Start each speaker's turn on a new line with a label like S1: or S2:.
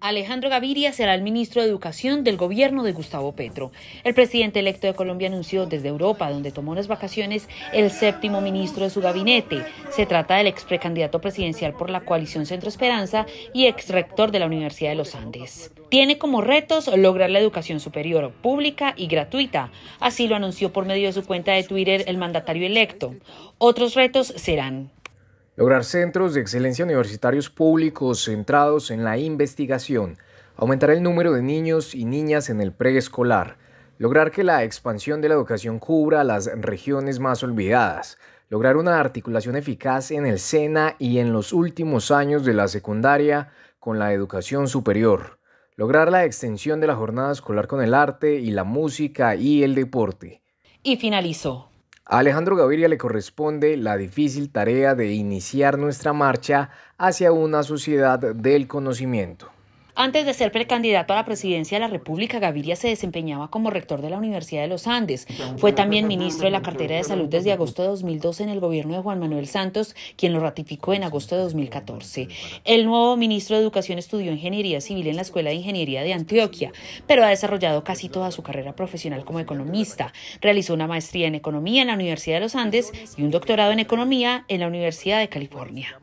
S1: Alejandro Gaviria será el ministro de Educación del gobierno de Gustavo Petro. El presidente electo de Colombia anunció desde Europa, donde tomó unas vacaciones, el séptimo ministro de su gabinete. Se trata del ex precandidato presidencial por la coalición Centro Esperanza y ex rector de la Universidad de los Andes. Tiene como retos lograr la educación superior pública y gratuita. Así lo anunció por medio de su cuenta de Twitter el mandatario electo. Otros retos serán
S2: lograr centros de excelencia universitarios públicos centrados en la investigación, aumentar el número de niños y niñas en el preescolar, lograr que la expansión de la educación cubra las regiones más olvidadas, lograr una articulación eficaz en el SENA y en los últimos años de la secundaria con la educación superior, lograr la extensión de la jornada escolar con el arte y la música y el deporte.
S3: Y finalizó.
S2: A Alejandro Gaviria le corresponde la difícil tarea de iniciar nuestra marcha hacia una sociedad del conocimiento.
S1: Antes de ser precandidato a la presidencia de la República, Gaviria se desempeñaba como rector de la Universidad de los Andes. Fue también ministro de la cartera de salud desde agosto de 2012 en el gobierno de Juan Manuel Santos, quien lo ratificó en agosto de 2014. El nuevo ministro de Educación estudió ingeniería civil en la Escuela de Ingeniería de Antioquia, pero ha desarrollado casi toda su carrera profesional como economista. Realizó una maestría en economía en la Universidad de los Andes y un doctorado en economía en la Universidad de California.